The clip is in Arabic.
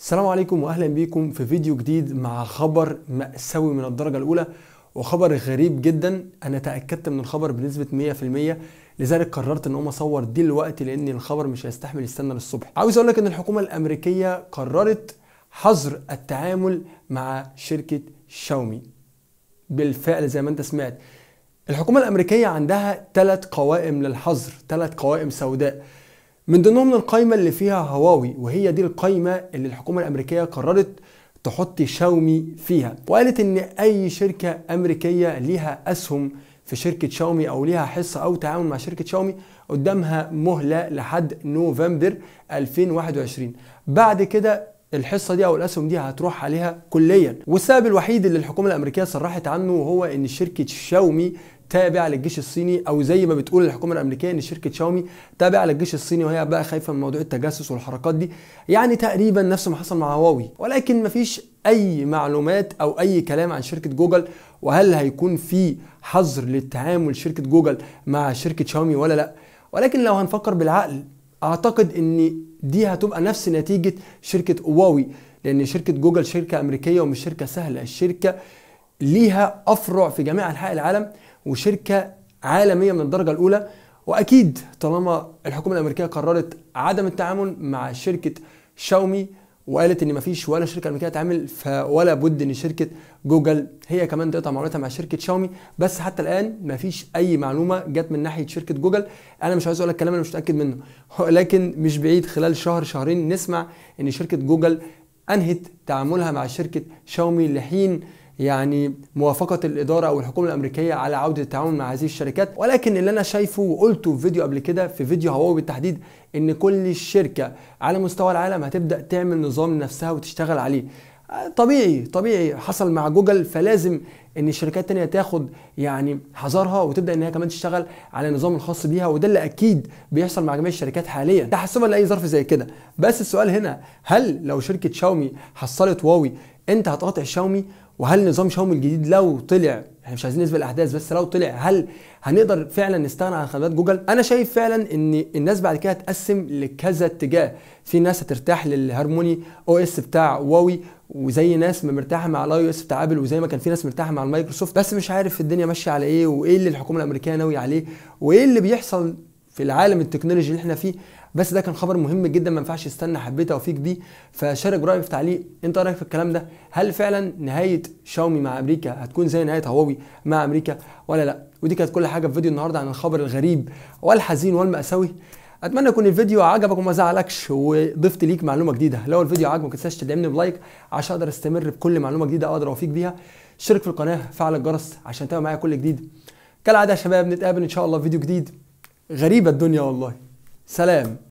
السلام عليكم واهلا بيكم في فيديو جديد مع خبر مأساوي من الدرجة الأولى وخبر غريب جدا أنا تأكدت من الخبر بنسبة 100% لذلك قررت ان اقوم اصور دلوقتي لان الخبر مش هيستحمل يستنى للصبح. عاوز اقول لك ان الحكومة الأمريكية قررت حظر التعامل مع شركة شاومي. بالفعل زي ما انت سمعت. الحكومة الأمريكية عندها ثلاث قوائم للحظر، ثلاث قوائم سوداء. من ضمنهم القايمة اللي فيها هواوي وهي دي القايمة اللي الحكومة الأمريكية قررت تحط شاومي فيها وقالت إن أي شركة أمريكية ليها أسهم في شركة شاومي أو ليها حصة أو تعاون مع شركة شاومي قدامها مهلة لحد نوفمبر 2021 بعد كده الحصه دي او الاسهم دي هتروح عليها كليا والسبب الوحيد اللي الحكومه الامريكيه صرحت عنه هو ان شركه شاومي تابع للجيش الصيني او زي ما بتقول الحكومه الامريكيه ان شركه شاومي تابعه للجيش الصيني وهي بقى خايفه من موضوع التجسس والحركات دي يعني تقريبا نفس ما حصل مع هواوي ولكن مفيش اي معلومات او اي كلام عن شركه جوجل وهل هيكون في حظر للتعامل شركه جوجل مع شركه شاومي ولا لا ولكن لو هنفكر بالعقل اعتقد ان دي هتبقى نفس نتيجه شركه هواوي لان شركه جوجل شركه امريكيه ومش شركه سهله الشركه ليها افرع في جميع انحاء العالم وشركه عالميه من الدرجه الاولى واكيد طالما الحكومه الامريكيه قررت عدم التعامل مع شركه شاومي وقالت ان مفيش ولا شركه امريكيه تعمل فولا بد ان شركه جوجل هي كمان تقطع معاملتها مع شركه شاومي بس حتى الان مفيش اي معلومه جت من ناحيه شركه جوجل انا مش عايز اقول لك كلام انا مش متاكد منه لكن مش بعيد خلال شهر شهرين نسمع ان شركه جوجل انهت تعاملها مع شركه شاومي لحين يعني موافقه الاداره او الحكومه الامريكيه على عوده التعاون مع هذه الشركات ولكن اللي انا شايفه وقلته في فيديو قبل كده في فيديو هواوي بالتحديد ان كل شركه على مستوى العالم هتبدا تعمل نظام لنفسها وتشتغل عليه طبيعي طبيعي حصل مع جوجل فلازم ان الشركات تانية تاخد يعني حذرها وتبدا ان هي كمان تشتغل على النظام الخاص بيها وده اللي اكيد بيحصل مع جميع الشركات حاليا تحسبا لاي ظرف زي كده بس السؤال هنا هل لو شركه شاومي حصلت واوي انت هتقاطع شاومي وهل نظام شاومي الجديد لو طلع احنا مش عايزين نسبق الاحداث بس لو طلع هل هنقدر فعلا نستغنى عن خدمات جوجل انا شايف فعلا ان الناس بعد كده هتقسم لكذا اتجاه في ناس هترتاح للهارموني او اس بتاع واوي وزي ناس مرتاحه مع الاي اس بتاع ابل وزي ما كان في ناس مرتاحه مع المايكروسوفت بس مش عارف الدنيا ماشيه على ايه وايه اللي الحكومه الامريكيه ناويه عليه وايه اللي بيحصل في العالم التكنولوجي اللي احنا فيه بس ده كان خبر مهم جدا ما ينفعش استنى حبيت توفيق دي فشارك رايك في تعليق انت رايك في الكلام ده هل فعلا نهايه شاومي مع امريكا هتكون زي نهايه هواوي مع امريكا ولا لا ودي كانت كل حاجه في فيديو النهارده عن الخبر الغريب والحزين والمأساوي اتمنى يكون الفيديو عجبك وما زعلكش وضفت ليك معلومه جديده لو الفيديو عجبك ما تنساش تدعمني بلايك عشان اقدر استمر بكل معلومه جديده اقدر اوفيك بيها اشترك في القناه فعل الجرس عشان تتابع معايا كل جديد كالعاده يا شباب نتقابل ان شاء الله في فيديو جديد غريبه الدنيا والله سلام